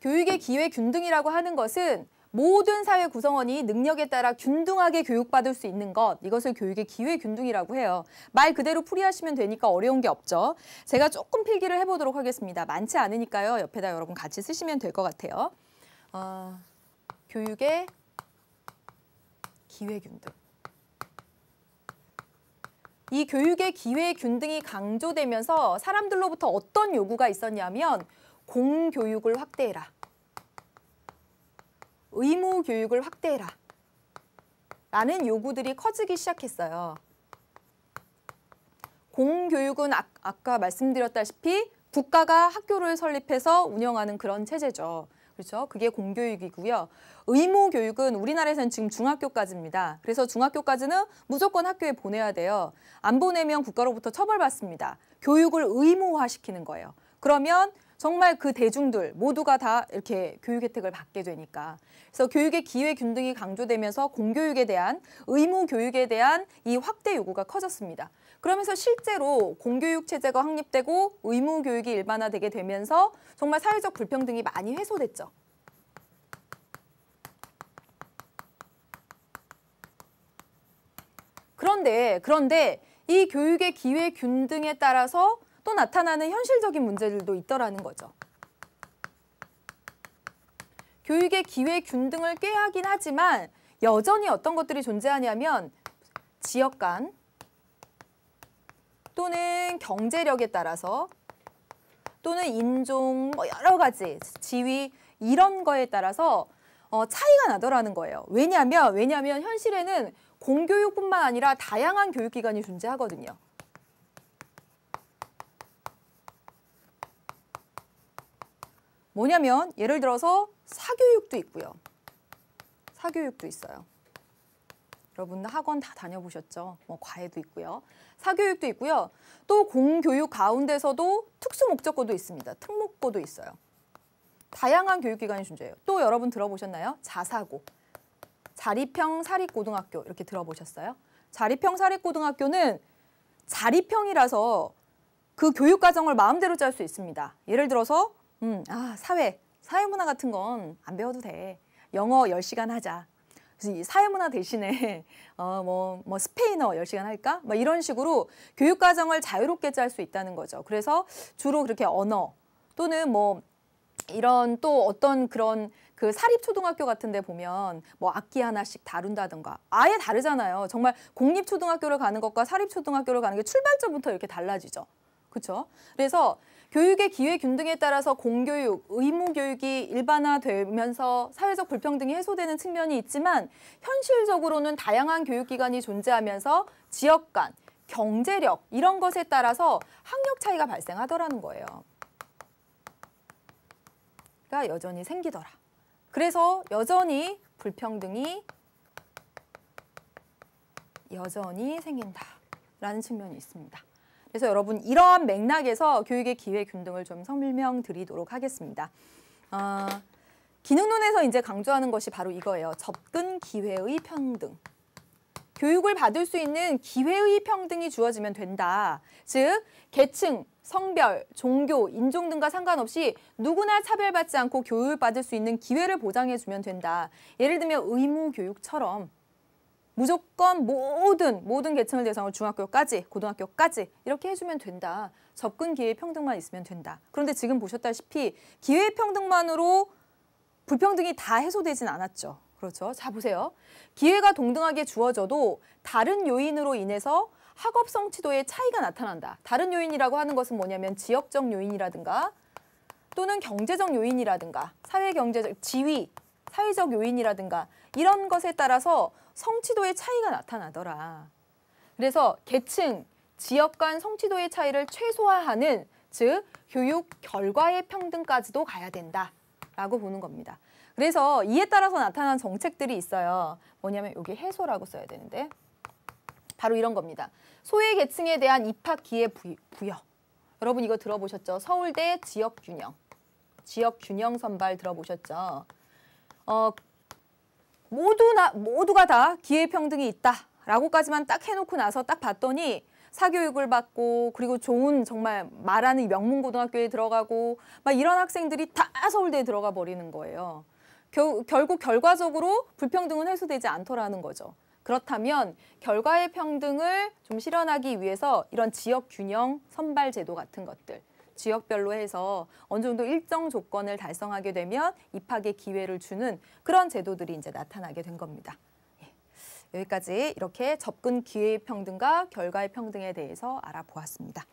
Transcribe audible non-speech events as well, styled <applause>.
교육의 기회 균등이라고 하는 것은 모든 사회 구성원이 능력에 따라 균등하게 교육받을 수 있는 것, 이것을 교육의 기회 균등이라고 해요. 말 그대로 풀이하시면 되니까 어려운 게 없죠. 제가 조금 필기를 해보도록 하겠습니다. 많지 않으니까요. 옆에다 여러분 같이 쓰시면 될 것 같아요. 어, 교육의 기회 균등. 이 교육의 기회 균등이 강조되면서 사람들로부터 어떤 요구가 있었냐면 공교육을 확대해라. 의무 교육을 확대해라. 라는 요구들이 커지기 시작했어요. 공교육은 아, 아까 말씀드렸다시피 국가가 학교를 설립해서 운영하는 그런 체제죠. 그렇죠? 그게 공교육이고요. 의무 교육은 우리나라에서는 지금 중학교까지입니다. 그래서 중학교까지는 무조건 학교에 보내야 돼요. 안 보내면 국가로부터 처벌받습니다. 교육을 의무화시키는 거예요. 그러면 정말 그 대중들 모두가 다 이렇게 교육 혜택을 받게 되니까. 그래서 교육의 기회 균등이 강조되면서 공교육에 대한 의무 교육에 대한 이 확대 요구가 커졌습니다. 그러면서 실제로 공교육 체제가 확립되고 의무 교육이 일반화되게 되면서 정말 사회적 불평등이 많이 해소됐죠. 그런데 그런데 이 교육의 기회 균등에 따라서 또 나타나는 현실적인 문제들도 있더라는 거죠. 교육의 기회 균등을 꾀하긴 하지만 여전히 어떤 것들이 존재하냐면 지역 간 또는 경제력에 따라서 또는 인종 뭐 여러 가지 지위 이런 거에 따라서 어, 차이가 나더라는 거예요. 왜냐하면 왜냐하면 현실에는 공교육뿐만 아니라 다양한 교육기관이 존재하거든요. 뭐냐면 예를 들어서 사교육도 있고요. 사교육도 있어요. 여러분 학원 다 다녀보셨죠? 뭐 과외도 있고요. 사교육도 있고요. 또 공교육 가운데서도 특수목적고도 있습니다. 특목고도 있어요. 다양한 교육기관이 존재해요. 또 여러분 들어보셨나요? 자사고, 자립형 사립고등학교 이렇게 들어보셨어요? 자립형 사립고등학교는 자립형이라서 그 교육과정을 마음대로 짤 수 있습니다. 예를 들어서 음, 아, 사회, 사회문화 같은 건 안 배워도 돼. 영어 10시간 하자. 그래서 이 사회문화 대신에 <laughs> 어, 뭐, 뭐 스페인어 10시간 할까? 뭐 이런 식으로 교육과정을 자유롭게 짤 수 있다는 거죠. 그래서 주로 그렇게 언어 또는 뭐 이런 또 어떤 그런 그 사립초등학교 같은 데 보면 뭐 악기 하나씩 다룬다든가 아예 다르잖아요. 정말 공립초등학교를 가는 것과 사립초등학교를 가는 게 출발점부터 이렇게 달라지죠. 그렇죠? 그래서 교육의 기회 균등에 따라서 공교육, 의무교육이 일반화되면서 사회적 불평등이 해소되는 측면이 있지만 현실적으로는 다양한 교육기관이 존재하면서 지역 간, 경제력 이런 것에 따라서 학력 차이가 발생하더라는 거예요. 가 여전히 생기더라. 그래서 여전히 불평등이 여전히 생긴다라는 측면이 있습니다. 그래서 여러분 이러한 맥락에서 교육의 기회 균등을 좀 설명드리도록 하겠습니다. 어, 기능론에서 이제 강조하는 것이 바로 이거예요. 접근 기회의 평등. 교육을 받을 수 있는 기회의 평등이 주어지면 된다. 즉, 계층, 성별, 종교, 인종 등과 상관없이 누구나 차별받지 않고 교육받을 수 있는 기회를 보장해주면 된다. 예를 들면 의무 교육처럼 무조건 모든 모든 계층을 대상으로 중학교까지 고등학교까지 이렇게 해주면 된다. 접근 기회 평등만 있으면 된다. 그런데 지금 보셨다시피 기회 평등만으로 불평등이 다 해소되진 않았죠. 그렇죠. 자 보세요. 기회가 동등하게 주어져도 다른 요인으로 인해서 학업 성취도의 차이가 나타난다. 다른 요인이라고 하는 것은 뭐냐면 지역적 요인이라든가 또는 경제적 요인이라든가 사회 경제적 지위, 사회적 요인이라든가 이런 것에 따라서 성취도의 차이가 나타나더라. 그래서 계층, 지역 간 성취도의 차이를 최소화하는 즉 교육 결과의 평등까지도 가야 된다라고 보는 겁니다. 그래서 이에 따라서 나타난 정책들이 있어요. 뭐냐면 여기 해소라고 써야 되는데 바로 이런 겁니다. 소외 계층에 대한 입학 기회 부여. 여러분 이거 들어보셨죠? 서울대 지역 균형. 지역 균형 선발 들어보셨죠? 어, 모두 나, 모두가 다 기회평등이 있다라고까지만 딱 해놓고 나서 딱 봤더니 사교육을 받고 그리고 좋은 정말 말하는 명문 고등학교에 들어가고 막 이런 학생들이 다 서울대에 들어가 버리는 거예요. 겨, 결국 결과적으로 불평등은 해소되지 않더라는 거죠. 그렇다면 결과의 평등을 좀 실현하기 위해서 이런 지역 균형, 선발 제도 같은 것들 지역별로 해서 어느 정도 일정 조건을 달성하게 되면 입학의 기회를 주는 그런 제도들이 이제 나타나게 된 겁니다. 예. 여기까지 이렇게 접근 기회 평등과 결과의 평등에 대해서 알아보았습니다.